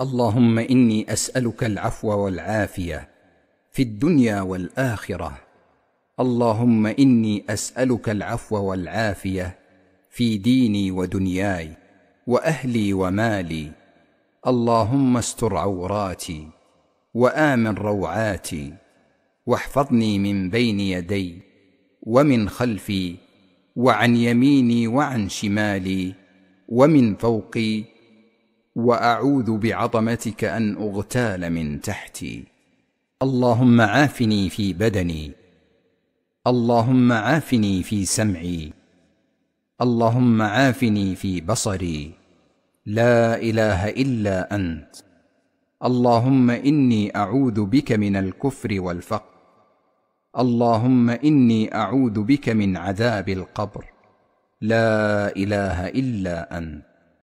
اللهم اني اسالك العفو والعافيه في الدنيا والاخره اللهم اني اسالك العفو والعافيه في ديني ودنياي واهلي ومالي اللهم استر عوراتي وامن روعاتي واحفظني من بين يدي ومن خلفي وعن يميني وعن شمالي ومن فوقي واعوذ بعظمتك ان اغتال من تحتي اللهم عافني في بدني اللهم عافني في سمعي اللهم عافني في بصري لا اله الا انت اللهم اني اعوذ بك من الكفر والفقر اللهم اني اعوذ بك من عذاب القبر لا اله الا انت